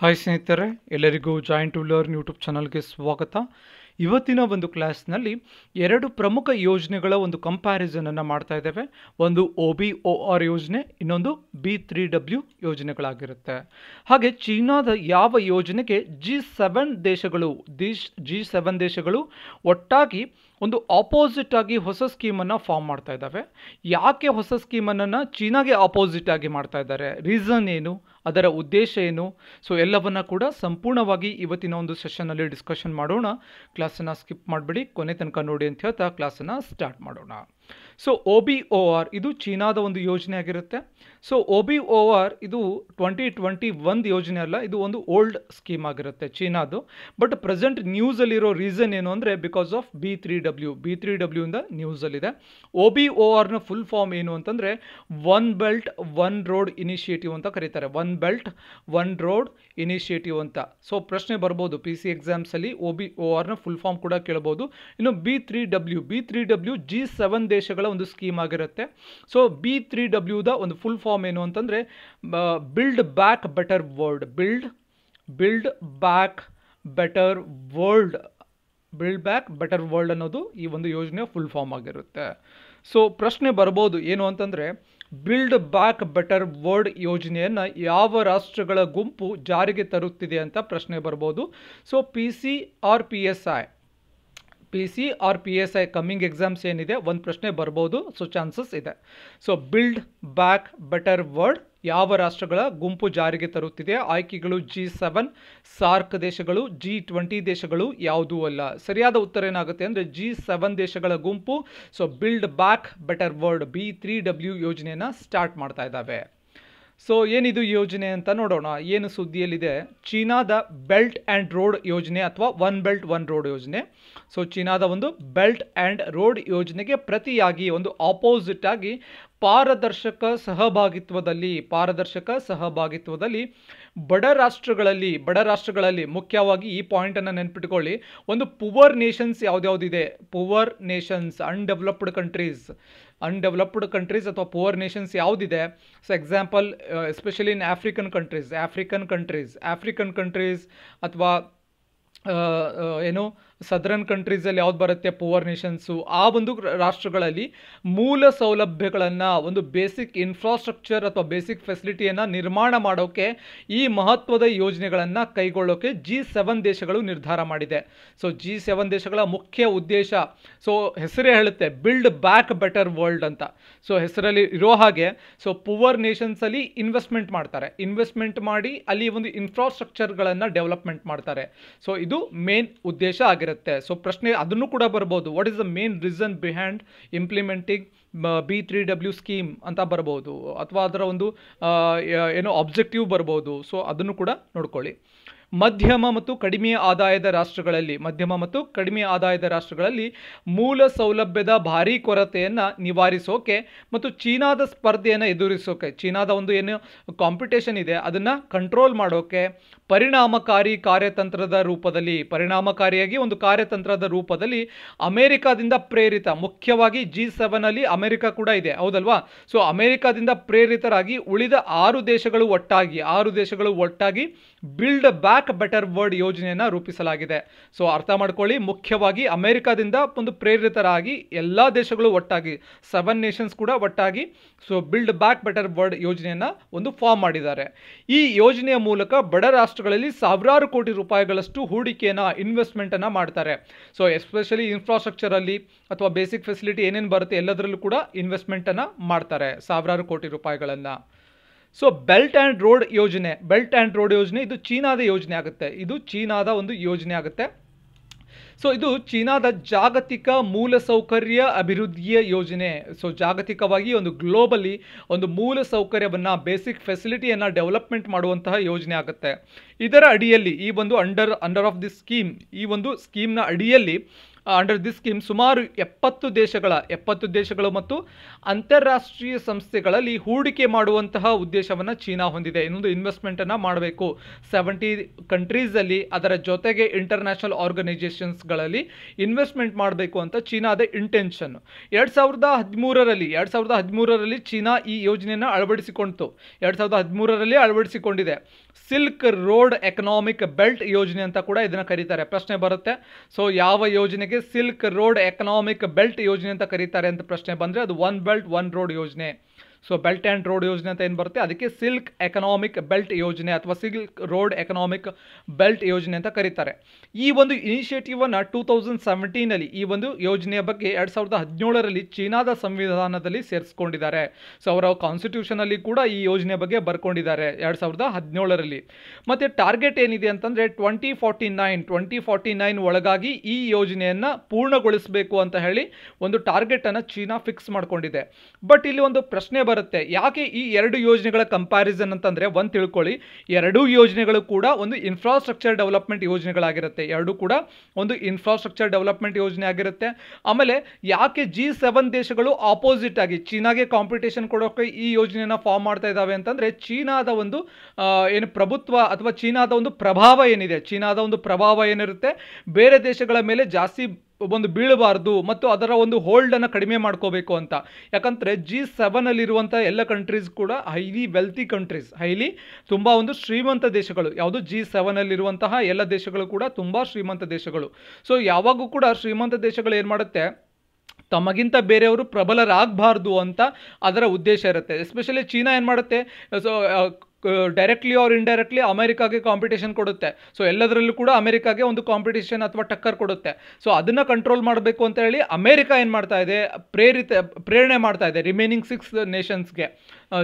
hi ಸ್ನೇಹಿತರೆ ಎಲ್ಲರಿಗೂ joint to learn YouTube ಚಾನಲ್ಗೆ ಸ್ವಾಗತ ಇವತ್ತಿನ ಒಂದು ಕ್ಲಾಸ್ನಲ್ಲಿ ಎರಡು ಪ್ರಮುಖ ಯೋಜನೆಗಳ ಒಂದು ಕಂಪ್ಯಾರಿಸನನ್ನು ಮಾಡ್ತಾ ಇದ್ದೇವೆ ಒಂದು ಒ ಬಿ ಒ ಆರ್ ಯೋಜನೆ ಇನ್ನೊಂದು ಬಿ ತ್ರೀ ಡಬ್ಲ್ಯೂ ಯೋಜನೆಗಳಾಗಿರುತ್ತೆ ಹಾಗೆ ಚೀನಾದ ಯಾವ ಯೋಜನೆಗೆ ಜಿ ಸೆವೆನ್ ದೇಶಗಳು ದಿಶ್ ಜಿ ಸೆವೆನ್ ದೇಶಗಳು ಒಟ್ಟಾಗಿ ಒಂದು ಆಪೋಸಿಟ್ ಆಗಿ ಹೊಸ ಸ್ಕೀಮನ್ನು ಫಾರ್ಮ್ ಮಾಡ್ತಾ ಇದ್ದಾವೆ ಯಾಕೆ ಹೊಸ ಸ್ಕೀಮನ್ನು ಚೀನಾಗೆ ಆಪೋಸಿಟ್ ಆಗಿ ಮಾಡ್ತಾ ಇದ್ದಾರೆ ರೀಸನ್ ಏನು ಅದರ ಉದ್ದೇಶ ಏನು ಸೊ ಎಲ್ಲವನ್ನ ಕೂಡ ಸಂಪೂರ್ಣವಾಗಿ ಇವತ್ತಿನ ಒಂದು ಸೆಷನ್ನಲ್ಲಿ ಡಿಸ್ಕಷನ್ ಮಾಡೋಣ ಕ್ಲಾಸನ್ನು ಸ್ಕಿಪ್ ಮಾಡಬೇಡಿ ಕೊನೆ ತನಕ ನೋಡಿ ಅಂತ ಹೇಳ್ತಾ ಕ್ಲಾಸನ್ನು ಸ್ಟಾರ್ಟ್ ಮಾಡೋಣ so O B O R ಇದು ಚೀನಾದ ಒಂದು ಯೋಜನೆ ಆಗಿರುತ್ತೆ so O B O R ಇದು ಟ್ವೆಂಟಿ ಟ್ವೆಂಟಿ ಒಂದು ಯೋಜನೆ ಅಲ್ಲ ಇದು ಒಂದು ಓಲ್ಡ್ ಸ್ಕೀಮ್ ಆಗಿರುತ್ತೆ ಚೀನಾದು ಬಟ್ ಪ್ರೆಸೆಂಟ್ ನ್ಯೂಸಲ್ಲಿರೋ ರೀಸನ್ ಏನು ಅಂದರೆ because of B three W B three W ಇಂದ ನ್ಯೂಸಲ್ಲಿದೆ ಒ ಬಿ ಒ ಆರ್ನ ಫುಲ್ ಫಾರ್ಮ್ ಏನು ಅಂತಂದರೆ one belt one road initiative ಅಂತ ಕರೀತಾರೆ one belt one road initiative ಅಂತ ಸೊ ಪ್ರಶ್ನೆ ಬರ್ಬೋದು ಪಿ ಸಿ ಎಕ್ಸಾಮ್ಸಲ್ಲಿ ಒ ಬಿ ಒ ಆರ್ನ ಫುಲ್ ಫಾರ್ಮ್ ಕೂಡ ಕೇಳ್ಬೋದು ಇನ್ನು B three W B three W G seven ಉದ್ದೇಶಗಳ ಒಂದು ಸ್ಕೀಮ್ ಆಗಿರುತ್ತೆ ಸೊ ಬಿ ತ್ರೀ ಡಬ್ಲ್ಯೂದ ಒಂದು ಫುಲ್ ಫಾರ್ಮ್ ಏನು ಅಂತಂದರೆ build back better world build build back better world build back better world ಅನ್ನೋದು ಈ ಒಂದು ಯೋಜನೆಯ ಫುಲ್ ಫಾರ್ಮ್ ಆಗಿರುತ್ತೆ ಸೊ ಪ್ರಶ್ನೆ ಬರ್ಬೋದು ಏನು ಅಂತಂದರೆ ಬಿಲ್ಡ್ ಬ್ಯಾಕ್ ಬೆಟರ್ ವರ್ಲ್ಡ್ ಯೋಜನೆಯನ್ನು ಯಾವ ರಾಷ್ಟ್ರಗಳ ಗುಂಪು ಜಾರಿಗೆ ತರುತ್ತಿದೆ ಅಂತ ಪ್ರಶ್ನೆ ಬರ್ಬೋದು so P C R P S I P C R P S I coming exams ಏನಿದೆ ಒಂದು ಪ್ರಶ್ನೆ ಬರ್ಬೋದು ಸೊ ಚಾನ್ಸಸ್ ಇದೆ so build back better world ಯಾವ ರಾಷ್ಟ್ರಗಳ ಗುಂಪು ಜಾರಿಗೆ ತರುತ್ತಿದೆ ಆಯ್ಕೆಗಳು ಜಿ ಸೆವೆನ್ ಸಾರ್ಕ್ ದೇಶಗಳು ಜಿ ಟ್ವೆಂಟಿ ದೇಶಗಳು ಯಾವುದೂ ಅಲ್ಲ ಸರಿಯಾದ ಉತ್ತರ ಏನಾಗುತ್ತೆ ಅಂದರೆ ಜಿ ಸೆವೆನ್ ದೇಶಗಳ ಗುಂಪು so build back better world B three W ಯೋಜನೆಯನ್ನು ಸ್ಟಾರ್ಟ್ ಮಾಡ್ತಾ ಇದ್ದಾವೆ ಸೊ ಏನಿದು ಯೋಜನೆ ಅಂತ ನೋಡೋಣ ಏನು ಸುದ್ದಿಯಲ್ಲಿದೆ ಚೀನಾದ ಬೆಲ್ಟ್ ಆ್ಯಂಡ್ ರೋಡ್ ಯೋಜನೆ ಅಥವಾ ಒನ್ ಬೆಲ್ಟ್ ಒನ್ ರೋಡ್ ಯೋಜನೆ ಸೊ ಚೀನಾದ ಒಂದು ಬೆಲ್ಟ್ ಆ್ಯಂಡ್ ರೋಡ್ ಯೋಜನೆಗೆ ಪ್ರತಿಯಾಗಿ ಒಂದು ಆಪೋಸಿಟ್ ಆಗಿ ಪಾರದರ್ಶಕ ಸಹಭಾಗಿತ್ವದಲ್ಲಿ ಪಾರದರ್ಶಕ ಸಹಭಾಗಿತ್ವದಲ್ಲಿ ಬಡ ರಾಷ್ಟ್ರಗಳಲ್ಲಿ ಬಡ ರಾಷ್ಟ್ರಗಳಲ್ಲಿ ಮುಖ್ಯವಾಗಿ ಈ ಪಾಯಿಂಟನ್ನು ನೆನ್ಪಿಟ್ಕೊಳ್ಳಿ ಒಂದು ಪುವರ್ ನೇಷನ್ಸ್ ಯಾವುದ್ಯಾವುದಿದೆ poor nations undeveloped countries undeveloped countries ಅಥವಾ ಪುವರ್ ನೇಷನ್ಸ್ ಯಾವುದಿದೆ so example especially in African countries African countries African countries ಅಥವಾ uh, uh, ಏನು ಸದರನ್ ಕಂಟ್ರೀಸಲ್ಲಿ ಯಾವ್ದು ಬರುತ್ತೆ ಪುವರ್ ನೇಷನ್ಸು ಆ ಒಂದು ರಾಷ್ಟ್ರಗಳಲ್ಲಿ ಮೂಲ ಸೌಲಭ್ಯಗಳನ್ನು ಒಂದು ಬೇಸಿಕ್ ಇನ್ಫ್ರಾಸ್ಟ್ರಕ್ಚರ್ ಅಥವಾ ಬೇಸಿಕ್ ಫೆಸಿಲಿಟಿಯನ್ನು ನಿರ್ಮಾಣ ಮಾಡೋಕ್ಕೆ ಈ ಮಹತ್ವದ ಯೋಜನೆಗಳನ್ನು ಕೈಗೊಳ್ಳೋಕೆ ಜಿ ಸೆವೆನ್ ದೇಶಗಳು ನಿರ್ಧಾರ ಮಾಡಿದೆ ಸೊ ಜಿ ಸೆವೆನ್ ದೇಶಗಳ ಮುಖ್ಯ ಉದ್ದೇಶ ಸೊ ಹೆಸರೇ ಹೇಳುತ್ತೆ ಬಿಲ್ಡ್ ಬ್ಯಾಕ್ ಬೆಟರ್ ವರ್ಲ್ಡ್ ಅಂತ ಸೊ ಹೆಸರಲ್ಲಿ ಇರೋ ಹಾಗೆ ಸೊ ಪುವರ್ ನೇಷನ್ಸಲ್ಲಿ ಇನ್ವೆಸ್ಟ್ಮೆಂಟ್ ಮಾಡ್ತಾರೆ ಇನ್ವೆಸ್ಟ್ಮೆಂಟ್ ಮಾಡಿ ಅಲ್ಲಿ ಒಂದು ಇನ್ಫ್ರಾಸ್ಟ್ರಕ್ಚರ್ಗಳನ್ನು ಡೆವಲಪ್ಮೆಂಟ್ ಮಾಡ್ತಾರೆ ಸೊ ಇದು ಮೇನ್ ಉದ್ದೇಶ ಆಗಿದೆ ಆಗಿರುತ್ತೆ ಸೊ ಪ್ರಶ್ನೆ ಅದನ್ನು ಕೂಡ ಬರ್ಬೋದು what is the main reason behind implementing B three W scheme ಅಂತ ಬರ್ಬೋದು ಅಥವಾ ಅದರ ಒಂದು ಏನೋ ಆಬ್ಜೆಕ್ಟಿವ್ ಬರ್ಬೋದು ಸೊ ಅದನ್ನು ಕೂಡ ನೋಡ್ಕೊಳ್ಳಿ ಮಧ್ಯಮ ಮತ್ತು ಕಡಿಮೆ ಆದಾಯದ ರಾಷ್ಟ್ರಗಳಲ್ಲಿ ಮಧ್ಯಮ ಮತ್ತು ಕಡಿಮೆ ಆದಾಯದ ರಾಷ್ಟ್ರಗಳಲ್ಲಿ ಮೂಲ ಸೌಲಭ್ಯದ ಭಾರೀ ಕೊರತೆಯನ್ನು ನಿವಾರಿಸೋಕೆ ಮತ್ತು ಚೀನಾದ ಸ್ಪರ್ಧೆಯನ್ನು ಎದುರಿಸೋಕೆ ಚೀನಾದ ಒಂದು ಏನು ಕಾಂಪಿಟೇಷನ್ ಇದೆ ಅದನ್ನು ಕಂಟ್ರೋಲ್ ಮಾಡೋಕೆ ಪರಿಣಾಮಕಾರಿ ಕಾರ್ಯತಂತ್ರದ ರೂಪದಲ್ಲಿ ಪರಿಣಾಮಕಾರಿಯಾಗಿ ಒಂದು ಕಾರ್ಯತಂತ್ರದ ರೂಪದಲ್ಲಿ ಅಮೇರಿಕಾದಿಂದ ಪ್ರೇರಿತ ಮುಖ್ಯವಾಗಿ ಜಿ ಸೆವೆನಲ್ಲಿ ಅಮೆರಿಕ ಕೂಡ ಇದೆ ಹೌದಲ್ವಾ ಸೊ ಅಮೆರಿಕಾದಿಂದ ಪ್ರೇರಿತರಾಗಿ ಉಳಿದ ಆರು ದೇಶಗಳು ಒಟ್ಟಾಗಿ ಆರು ದೇಶಗಳು ಒಟ್ಟಾಗಿ build back back better world ಯೋಜನೆಯನ್ನು ರೂಪಿಸಲಾಗಿದೆ ಸೊ ಅರ್ಥ ಮಾಡ್ಕೊಳ್ಳಿ ಮುಖ್ಯವಾಗಿ ಅಮೆರಿಕಾದಿಂದ ಒಂದು ಪ್ರೇರಿತರಾಗಿ ಎಲ್ಲ ದೇಶಗಳು ಒಟ್ಟಾಗಿ ಸೆವೆನ್ ನೇಷನ್ಸ್ ಕೂಡ ಒಟ್ಟಾಗಿ so build back better world ಯೋಜನೆಯನ್ನು ಒಂದು ಫಾರ್ಮ್ ಮಾಡಿದ್ದಾರೆ ಈ ಯೋಜನೆಯ ಮೂಲಕ ಬಡ ರಾಷ್ಟ್ರಗಳಲ್ಲಿ ಸಾವಿರಾರು ಕೋಟಿ ರೂಪಾಯಿಗಳಷ್ಟು ಹೂಡಿಕೆಯನ್ನು ಇನ್ವೆಸ್ಟ್ಮೆಂಟನ್ನು ಮಾಡ್ತಾರೆ ಸೊ ಎಸ್ಪೆಷಲಿ ಇನ್ಫ್ರಾಸ್ಟ್ರಕ್ಚರಲ್ಲಿ ಅಥವಾ ಬೇಸಿಕ್ ಫೆಸಿಲಿಟಿ ಏನೇನು ಬರುತ್ತೆ ಎಲ್ಲದರಲ್ಲೂ ಕೂಡ ಇನ್ವೆಸ್ಟ್ಮೆಂಟನ್ನು ಮಾಡ್ತಾರೆ ಸಾವಿರಾರು ಕೋಟಿ ರೂಪಾಯಿಗಳನ್ನು ಸೊ ಬೆಲ್ಟ್ ಆ್ಯಂಡ್ ರೋಡ್ ಯೋಜನೆ ಬೆಲ್ಟ್ ಆ್ಯಂಡ್ ರೋಡ್ ಯೋಜನೆ ಇದು ಚೀನಾದ ಯೋಜನೆ ಆಗುತ್ತೆ ಇದು ಚೀನಾದ ಒಂದು ಯೋಜನೆ ಆಗುತ್ತೆ ಸೊ ಇದು ಚೀನಾದ ಜಾಗತಿಕ ಮೂಲಸೌಕರ್ಯ ಅಭಿವೃದ್ಧಿಯ ಯೋಜನೆ ಸೊ ಜಾಗತಿಕವಾಗಿ ಒಂದು ಗ್ಲೋಬಲಿ ಒಂದು ಮೂಲ ಸೌಕರ್ಯವನ್ನು ಬೇಸಿಕ್ ಫೆಸಿಲಿಟಿಯನ್ನು ಡೆವಲಪ್ಮೆಂಟ್ ಮಾಡುವಂತಹ ಯೋಜನೆ ಆಗುತ್ತೆ ಇದರ ಅಡಿಯಲ್ಲಿ ಈ ಒಂದು under under of this scheme ಈ ಒಂದು ಸ್ಕೀಮ್ನ ಅಡಿಯಲ್ಲಿ ಅಂಡರ್ ದಿಸ್ ಸ್ಕೀಮ್ ಸುಮಾರು ಎಪ್ಪತ್ತು ದೇಶಗಳ ಎಪ್ಪತ್ತು ದೇಶಗಳು ಮತ್ತು ಅಂತಾರಾಷ್ಟ್ರೀಯ ಸಂಸ್ಥೆಗಳಲ್ಲಿ ಹೂಡಿಕೆ ಮಾಡುವಂತಹ ಉದ್ದೇಶವನ್ನು ಚೀನಾ ಹೊಂದಿದೆ ಇನ್ನೊಂದು ಇನ್ವೆಸ್ಟ್ಮೆಂಟನ್ನು ಮಾಡಬೇಕು ಸೆವೆಂಟಿ ಕಂಟ್ರೀಸಲ್ಲಿ ಅದರ ಜೊತೆಗೆ ಇಂಟರ್ನ್ಯಾಷನಲ್ ಆರ್ಗನೈಜೇಷನ್ಸ್ಗಳಲ್ಲಿ ಇನ್ವೆಸ್ಟ್ಮೆಂಟ್ ಮಾಡಬೇಕು ಅಂತ ಚೀನಾದ ಇಂಟೆನ್ಷನ್ ಎರಡು ಸಾವಿರದ ಹದಿಮೂರರಲ್ಲಿ ಎರಡು ಸಾವಿರದ ಹದಿಮೂರರಲ್ಲಿ ಚೀನಾ ಈ ಯೋಜನೆಯನ್ನು ಅಳವಡಿಸಿಕೊಂಡಿತು ಎರಡು ಸಾವಿರದ ಹದಿಮೂರರಲ್ಲಿ ಅಳವಡಿಸಿಕೊಂಡಿದೆ ಸಿಲ್ಕ್ ರೋಡ್ ಎಕನಾಮಿಕ್ ಬೆಲ್ಟ್ ಯೋಜನೆ ಅಂತ ಕೂಡ ಇದನ್ನು ಕರೀತಾರೆ ಪ್ರಶ್ನೆ ಬರುತ್ತೆ ಸೊ ಯಾವ ಯೋಜನೆಗೆ सिल्क रोड इकोनॉमिक बेल्ट योजना ಅಂತ ಕರಿತಾರೆ ಅಂತ ಪ್ರಶ್ನೆ ಬಂದರೆ ಅದು 1 बेल्ट 1 ರೋಡ್ ಯೋಜನೆ ಸೊ ಬೆಲ್ಟ್ ಆ್ಯಂಡ್ ರೋಡ್ ಯೋಜನೆ ಅಂತ ಏನು ಬರುತ್ತೆ ಅದಕ್ಕೆ ಸಿಲ್ಕ್ ಎಕನಾಮಿಕ್ ಬೆಲ್ಟ್ ಯೋಜನೆ ಅಥವಾ ಸಿಲ್ಕ್ ರೋಡ್ ಎಕನಾಮಿಕ್ ಬೆಲ್ಟ್ ಯೋಜನೆ ಅಂತ ಕರೀತಾರೆ ಈ ಒಂದು ಇನಿಷಿಯೇಟಿವನ್ನು ಟೂ ತೌಸಂಡ್ ಸೆವೆಂಟೀನಲ್ಲಿ ಈ ಒಂದು ಯೋಜನೆಯ ಬಗ್ಗೆ ಎರಡು ಸಾವಿರದ ಹದಿನೇಳರಲ್ಲಿ ಚೀನಾದ ಸಂವಿಧಾನದಲ್ಲಿ ಸೇರಿಸ್ಕೊಂಡಿದ್ದಾರೆ ಸೊ ಅವರ ಕಾನ್ಸ್ಟಿಟ್ಯೂಷನಲ್ಲಿ ಕೂಡ ಈ ಯೋಜನೆ ಬಗ್ಗೆ ಬರ್ಕೊಂಡಿದ್ದಾರೆ ಎರಡು ಸಾವಿರದ ಹದಿನೇಳರಲ್ಲಿ ಮತ್ತು ಟಾರ್ಗೆಟ್ ಏನಿದೆ ಅಂತಂದರೆ twenty forty nine twenty forty nine ಒಳಗಾಗಿ ಈ ಯೋಜನೆಯನ್ನು ಪೂರ್ಣಗೊಳಿಸಬೇಕು ಅಂತ ಹೇಳಿ ಒಂದು ಟಾರ್ಗೆಟನ್ನು ಚೀನಾ ಫಿಕ್ಸ್ ಮಾಡಿಕೊಂಡಿದೆ ಬಟ್ ಇಲ್ಲಿ ಒಂದು ಪ್ರಶ್ನೆ ಬರುತ್ತೆ ಯಾಕೆ ಈ ಎರಡು ಯೋಜನೆಗಳ ಕಂಪ್ಯಾರಿಸನ್ ಅಂತಂದ್ರೆ ಒಂದು ತಿಳ್ಕೊಳ್ಳಿ ಎರಡೂ ಯೋಜನೆಗಳು ಕೂಡ ಒಂದು ಇನ್ಫ್ರಾಸ್ಟ್ರಕ್ಚರ್ ಡೆವಲಪ್ಮೆಂಟ್ ಯೋಜನೆಗಳಾಗಿರುತ್ತೆ ಎರಡು ಕೂಡ ಒಂದು ಇನ್ಫ್ರಾಸ್ಟ್ರಕ್ಚರ್ ಡೆವಲಪ್ಮೆಂಟ್ ಯೋಜನೆ ಆಗಿರುತ್ತೆ ಆಮೇಲೆ ಯಾಕೆ ಜಿ ಸೆವೆನ್ ದೇಶಗಳು ಆಪೋಸಿಟ್ ಆಗಿ ಚೀನಾಗೆ ಕಾಂಪಿಟೇಷನ್ ಕೊಡೋಕೆ ಈ ಯೋಜನೆಯನ್ನ ಫಾರ್ಮ್ ಮಾಡ್ತಾ ಇದ್ದಾವೆ ಅಂತಂದರೆ ಚೀನಾದ ಒಂದು ಏನು ಪ್ರಭುತ್ವ ಅಥವಾ ಚೀನಾದ ಒಂದು ಪ್ರಭಾವ ಏನಿದೆ ಚೀನಾದ ಒಂದು ಪ್ರಭಾವ ಏನಿರುತ್ತೆ ಬೇರೆ ದೇಶಗಳ ಮೇಲೆ ಜಾಸ್ತಿ ಒಂದು ಬೀಳಬಾರ್ದು ಮತ್ತು ಅದರ ಒಂದು ಹೋಲ್ಡನ್ನು ಕಡಿಮೆ ಮಾಡ್ಕೋಬೇಕು ಅಂತ ಯಾಕಂದರೆ ಜಿ ಸೆವೆನಲ್ಲಿರುವಂಥ ಎಲ್ಲ ಕಂಟ್ರೀಸ್ ಕೂಡ ಹೈಲಿ ವೆಲ್ತಿ ಕಂಟ್ರೀಸ್ ಹೈಲಿ ತುಂಬ ಒಂದು ಶ್ರೀಮಂತ ದೇಶಗಳು ಯಾವುದು ಜಿ ಸೆವೆನಲ್ಲಿರುವಂತಹ ಎಲ್ಲ ದೇಶಗಳು ಕೂಡ ತುಂಬ ಶ್ರೀಮಂತ ದೇಶಗಳು ಸೊ ಯಾವಾಗೂ ಕೂಡ ಶ್ರೀಮಂತ ದೇಶಗಳು ಏನು ಮಾಡುತ್ತೆ ತಮಗಿಂತ ಬೇರೆಯವರು ಪ್ರಬಲರಾಗಬಾರ್ದು ಅಂತ ಅದರ ಉದ್ದೇಶ ಇರುತ್ತೆ ಎಸ್ಪೆಷಲಿ ಚೀನಾ ಏನು ಮಾಡುತ್ತೆ ಸೊ ಡೈರೆಕ್ಟ್ಲಿ ಆರ್ ಇಂಡೈರೆಕ್ಟ್ಲಿ ಅಮೆರಿಕಾಗೆ ಕಾಂಪಿಟೇಷನ್ ಕೊಡುತ್ತೆ ಸೊ ಎಲ್ಲದರಲ್ಲೂ ಕೂಡ ಅಮೆರಿಕಾಗೆ ಒಂದು ಕಾಂಪಿಟೇಷನ್ ಅಥವಾ ಟಕ್ಕರ್ ಕೊಡುತ್ತೆ ಸೊ ಅದನ್ನು ಕಂಟ್ರೋಲ್ ಮಾಡಬೇಕು ಅಂತ ಹೇಳಿ ಅಮೆರಿಕ ಏನು ಮಾಡ್ತಾ ಇದೆ ಪ್ರೇರಿತ ಪ್ರೇರಣೆ ಮಾಡ್ತಾ ಇದೆ ರಿಮೈನಿಂಗ್ ಸಿಕ್ಸ್ ನೇಷನ್ಸ್ಗೆ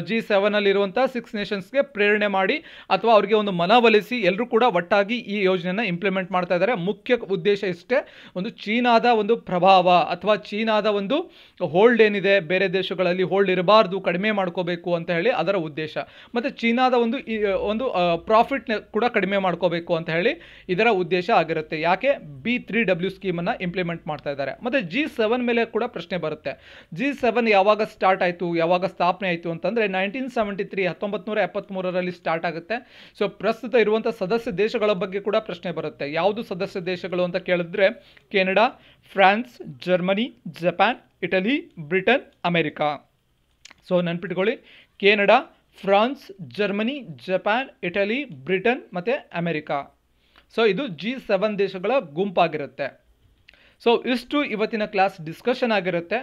ಜಿ ಸೆವೆನಲ್ಲಿರುವಂಥ ಸಿಕ್ಸ್ ನೇಷನ್ಸ್ಗೆ ಪ್ರೇರಣೆ ಮಾಡಿ ಅಥವಾ ಅವರಿಗೆ ಒಂದು ಮನವೊಲಿಸಿ ಎಲ್ಲರೂ ಕೂಡ ಒಟ್ಟಾಗಿ ಈ ಯೋಜನೆಯನ್ನು ಇಂಪ್ಲಿಮೆಂಟ್ ಮಾಡ್ತಾ ಇದ್ದಾರೆ ಮುಖ್ಯ ಉದ್ದೇಶ ಇಷ್ಟೇ ಒಂದು ಚೀನಾದ ಒಂದು ಪ್ರಭಾವ ಅಥವಾ ಚೀನಾದ ಒಂದು ಹೋಲ್ಡ್ ಏನಿದೆ ಬೇರೆ ದೇಶಗಳಲ್ಲಿ ಹೋಲ್ಡ್ ಇರಬಾರ್ದು ಕಡಿಮೆ ಮಾಡ್ಕೋಬೇಕು ಅಂತ ಹೇಳಿ ಅದರ ಉದ್ದೇಶ ಮತ್ತು ಚೀನಾದ ಒಂದು ಒಂದು ಪ್ರಾಫಿಟ್ನ ಕೂಡ ಕಡಿಮೆ ಮಾಡ್ಕೋಬೇಕು ಅಂತ ಹೇಳಿ ಇದರ ಉದ್ದೇಶ ಆಗಿರುತ್ತೆ ಯಾಕೆ ಬಿ ತ್ರೀ ಡಬ್ಲ್ಯೂ ಸ್ಕೀಮನ್ನು ಇಂಪ್ಲಿಮೆಂಟ್ ಮಾಡ್ತಾ ಇದ್ದಾರೆ ಮತ್ತು ಜಿ ಸೆವೆನ್ ಮೇಲೆ ಕೂಡ ಪ್ರಶ್ನೆ ಬರುತ್ತೆ ಜಿ ಸೆವೆನ್ ಯಾವಾಗ ಸ್ಟಾರ್ಟ್ ಆಯಿತು ಯಾವಾಗ ಸ್ಥಾಪನೆ ಆಯಿತು ಅಂತಂದರೆ ನೈನ್ಟೀನ್ ಸೆವೆಂಟಿ ತ್ರೀ ಹತ್ತೊಂಬತ್ತು ನೂರ ಎಪ್ಪತ್ತ್ಮೂರರಲ್ಲಿ ಸ್ಟಾರ್ಟ್ ಆಗುತ್ತೆ ಸೊ ಪ್ರಸ್ತುತ ಇರುವಂಥ ಸದಸ್ಯ ದೇಶಗಳ ಬಗ್ಗೆ ಕೂಡ ಪ್ರಶ್ನೆ ಬರುತ್ತೆ ಯಾವುದು ಸದಸ್ಯ ದೇಶಗಳು ಅಂತ ಕೇಳಿದ್ರೆ Canada France Germany Japan Italy Britain America so ನೆನ್ಪಿಟ್ಕೊಳ್ಳಿ Canada France Germany Japan Italy Britain ಮತ್ತು ಅಮೆರಿಕಾ ಸೊ ಇದು ಜಿ ಸೆವೆನ್ ದೇಶಗಳ ಗುಂಪಾಗಿರುತ್ತೆ ಸೊ ಇಷ್ಟು ಇವತ್ತಿನ ಕ್ಲಾಸ್ ಡಿಸ್ಕಷನ್ ಆಗಿರುತ್ತೆ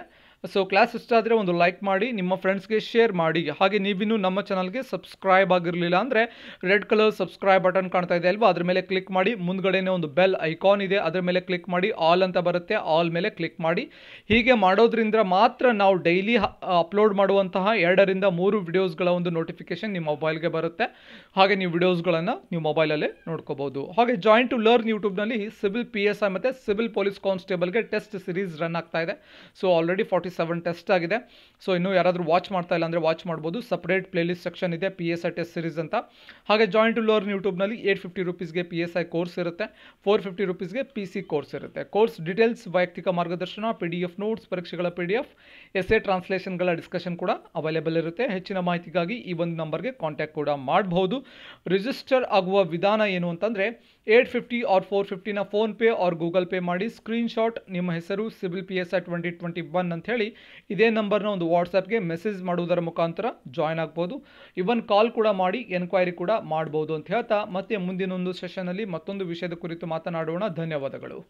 ಸೊ ಕ್ಲಾಸ್ ಇಷ್ಟ ಆದರೆ ಒಂದು ಲೈಕ್ ಮಾಡಿ ನಿಮ್ಮ ಫ್ರೆಂಡ್ಸ್ಗೆ ಶೇರ್ ಮಾಡಿ ಹಾಗೆ ನೀವಿನ್ನೂ ನಮ್ಮ ಚಾನಲ್ಗೆ ಸಬ್ಸ್ಕ್ರೈಬ್ ಆಗಿರಲಿಲ್ಲ ಅಂದರೆ ರೆಡ್ ಕಲರ್ ಸಬ್ಸ್ಕ್ರೈಬ್ ಬಟನ್ ಕಾಣ್ತಾ ಇದೆ ಅಲ್ವಾ ಅದ್ರ ಮೇಲೆ ಕ್ಲಿಕ್ ಮಾಡಿ ಮುಂದ್ಗಡೆನೇ ಒಂದು ಬೆಲ್ ಐಕಾನ್ ಇದೆ ಅದರ ಮೇಲೆ ಕ್ಲಿಕ್ ಮಾಡಿ ಆಲ್ ಅಂತ ಬರುತ್ತೆ ಆಲ್ ಮೇಲೆ ಕ್ಲಿಕ್ ಮಾಡಿ ಹೀಗೆ ಮಾಡೋದ್ರಿಂದ ಮಾತ್ರ ನಾವು ಡೈಲಿ ಅಪ್ಲೋಡ್ ಮಾಡುವಂತಹ ಎರಡರಿಂದ ಮೂರು ವಿಡಿಯೋಸ್ಗಳ ಒಂದು ನೋಟಿಫಿಕೇಶನ್ ನಿಮ್ಮ ಮೊಬೈಲ್ಗೆ ಬರುತ್ತೆ ಹಾಗೆ ನೀವು ವಿಡಿಯೋಸ್ಗಳನ್ನು ನೀವು ಮೊಬೈಲಲ್ಲೇ ನೋಡ್ಕೋಬಹುದು ಹಾಗೆ ಜಾಯಿಂಟ್ ಟು ಲರ್ನ್ ಯೂಟ್ಯೂಬ್ನಲ್ಲಿ ಸಿವಿಲ್ ಪಿ ಎಸ್ ಐ ಮತ್ತು ಸಿವಿಲ್ ಪೊಲೀಸ್ ಕಾನ್ಸ್ಟೇಬಲ್ಗೆ ಟೆಸ್ಟ್ ಸಿರೀಸ್ ರನ್ ಆಗ್ತಾ ಇದೆ so already forty forty seven test ಆಗಿದೆ ಸೊ ಇನ್ನೂ ಯಾರಾದರೂ ವಾಚ್ ಮಾಡ್ತಾ ಇಲ್ಲ ಅಂದರೆ ವಾಚ್ ಮಾಡ್ಬೋದು ಸಪ್ರೇಟ್ ಪ್ಲೇಲಿಸ್ಟ್ ಸೆಕ್ಷನ್ ಇದೆ P S I test series ಅಂತ ಹಾಗೆ ಜಾಯಿಂಟ್ ಟು ಯೂಟ್ಯೂಬ್ನಲ್ಲಿ ಏಟ್ ಫಿಫ್ಟಿ ರುಪೀಸ್ಗೆ ಪಿ ಎಸ್ ಐ ಕೋರ್ಸ್ ಇರುತ್ತೆ ಫೋರ್ ಫಿಫ್ಟಿ ರುಪೀಸ್ಗೆ ಪಿ ಸಿ ಕೋರ್ಸ್ ಇರುತ್ತೆ ಕೋರ್ಸ್ ಡೀಟೇಲ್ಸ್ ವೈಯಕ್ತಿಕ ಮಾರ್ಗದರ್ಶನ ಪಿ ಡಿ ಎಫ್ ನೋಟ್ಸ್ ಪರೀಕ್ಷೆಗಳ P D F S A ಟ್ರಾನ್ಸ್ಲೇಷನ್ಗಳ ಡಿಸ್ಕಷನ್ ಕೂಡ ಅವೈಲೇಬಲ್ ಇರುತ್ತೆ ಹೆಚ್ಚಿನ ಮಾಹಿತಿಗಾಗಿ ಈ ಒಂದು ನಂಬರ್ಗೆ ಕಾಂಟ್ಯಾಕ್ಟ್ ಕೂಡ ಮಾಡಬಹುದು ರಿಜಿಸ್ಟರ್ ಆಗುವ ವಿಧಾನ ಏನು ಅಂತಂದರೆ ಏಟ್ ಫಿಫ್ಟಿ ಆರ್ ಫೋರ್ ಫಿಫ್ಟಿನ ಫೋನ್ಪೇ ಆರ್ ಗೂಗಲ್ ಪೇ ಮಾಡಿ ಸ್ಕ್ರೀನ್ಶಾಟ್ ನಿಮ್ಮ ಹೆಸರು civil P S I twenty twenty one ಅಂಥೇಳಿ ಇದೇ ನಂಬರ್ನ ಒಂದು ವಾಟ್ಸಪ್ಗೆ ಮೆಸೇಜ್ ಮಾಡುವುದರ ಮುಖಾಂತರ ಜಾಯ್ನ್ ಆಗ್ಬೋದು ಇವನ್ ಕಾಲ್ ಕೂಡ ಮಾಡಿ ಎನ್ಕ್ವೈರಿ ಕೂಡ ಮಾಡ್ಬೋದು ಅಂತ ಹೇಳ್ತಾ ಮತ್ತೆ ಮುಂದಿನ ಒಂದು ಸೆಷನಲ್ಲಿ ಮತ್ತೊಂದು ವಿಷಯದ ಕುರಿತು ಮಾತನಾಡೋಣ ಧನ್ಯವಾದಗಳು